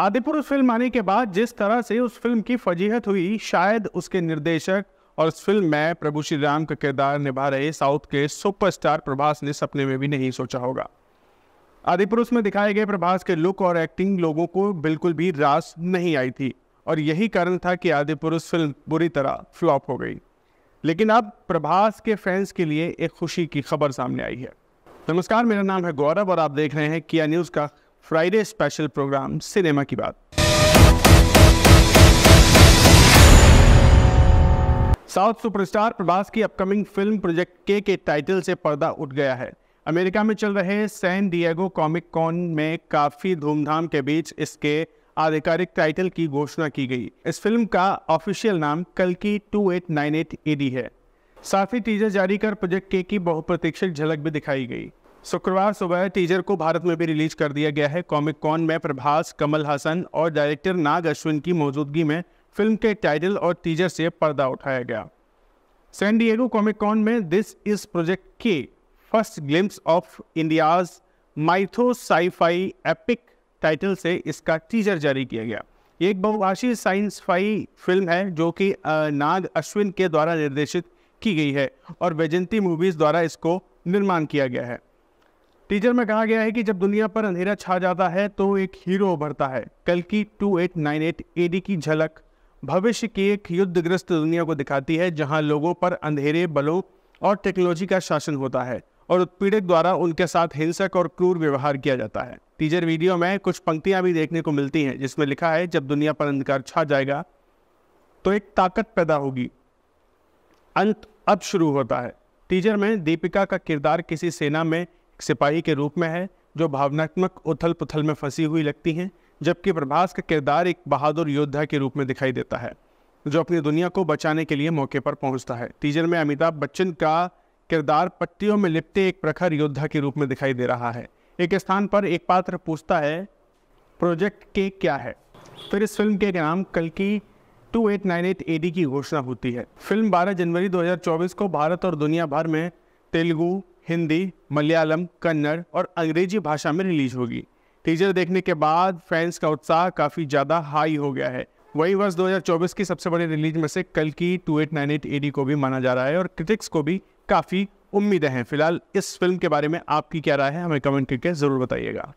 Adipur film आने के बाद जिस तरह से उस फिल्म की फजीहत हुई शायद उसके निर्देशक और उस फिल्म में प्रभु श्री राम का किरदार निभा रहे साउथ के सुपरस्टार प्रभास ने सपने में भी नहीं सोचा होगा आदिपुरुष में दिखाए गए प्रभास के लुक और एक्टिंग लोगों को बिल्कुल भी रास नहीं आई थी और यही कारण था कि आदिपुरुष फिल्म बुरी तरह फ्लॉप हो गई लेकिन अब प्रभास के फैंस के लिए एक खुशी की खबर सामने आई है नमस्कार मेरा नाम है गौरव और आप देख रहे हैं किया न्यूज़ का फ्राइडे स्पेशल प्रोग्राम सिनेमा की बात साउथ सुपरस्टार प्रभास की अपकमिंग फिल्म प्रोजेक्ट के के टाइटल से पर्दा उठ गया है अमेरिका में चल रहे सैन डिएगो कॉमिक कॉन में काफ़ी धूमधाम के बीच इसके आधिकारिक टाइटल की घोषणा की गई इस फिल्म का ऑफिशियल नाम कल की two eight nine eight AD है साथ ही टीजर जारी कर प्रोजेक्ट के की बहुप्रतीक्षित झलक भी दिखाई गई शुक्रवार सुबह टीजर को भारत में भी रिलीज कर दिया गया है कॉमिक कॉन में प्रभास कमल हसन और डायरेक्टर नाग अश्विन की मौजूदगी में फिल्म के टाइटल और टीजर से पर्दा उठाया गया सैन डिएगो कॉमिक कॉन में this is project K first glimpse of India's mytho sci fi epic title से इसका टीजर जारी किया गया ये एक बहुभाषी साइंस फाई फिल्म है जो कि नाग अश्विन के द्वारा निर्देशित की गई है और वैजंती मूवीज़ द्वारा इसको निर्माण किया गया है टीजर में कहा गया है कि जब दुनिया पर अंधेरा छा जाता है तो एक हीरो उभरता है कल की 2898 एडी की झलक भविष्य की एक युद्धग्रस्त दुनिया को दिखाती है जहां लोगों पर अंधेरे बलों और टेक्नोलॉजी का शासन होता है और उत्पीड़क द्वारा उनके साथ हिंसक और क्रूर व्यवहार किया जाता है टीजर वीडियो में कुछ पंक्तियां भी देखने को मिलती हैं जिसमें लिखा है जब दुनिया पर अंधकार छा जाएगा तो एक ताकत पैदा होगी अंत अब शुरू होता है टीजर में दीपिका का किरदार किसी सेना में सिपाही के रूप में है जो भावनात्मक उथल पुथल में फंसी हुई लगती हैं जबकि प्रभास का किरदार एक बहादुर योद्धा के रूप में दिखाई देता है जो अपनी दुनिया को बचाने के लिए मौके पर पहुंचता है टीजर में अमिताभ बच्चन का किरदार पत्तियों में लिपटे एक प्रखर योद्धा के रूप में दिखाई दे रहा है एक स्थान पर एक पात्र पूछता है प्रोजेक्ट के क्या है फिर इस फिल्म के नाम कल की 2898 एडी की घोषणा होती है फिल्म 12 जनवरी 2024 को भारत और दुनिया भर में तेलुगू हिंदी मलयालम कन्नड़ और अंग्रेजी भाषा में रिलीज होगी टीजर देखने के बाद फैंस का उत्साह काफ़ी ज़्यादा हाई हो गया है वही वर्ष 2024 की सबसे बड़ी रिलीज में से कल की 2898 एडी को भी माना जा रहा है और क्रिटिक्स को भी काफ़ी उम्मीदें हैं फिलहाल इस फिल्म के बारे में आपकी क्या राय है हमें कमेंट करके ज़रूर बताइएगा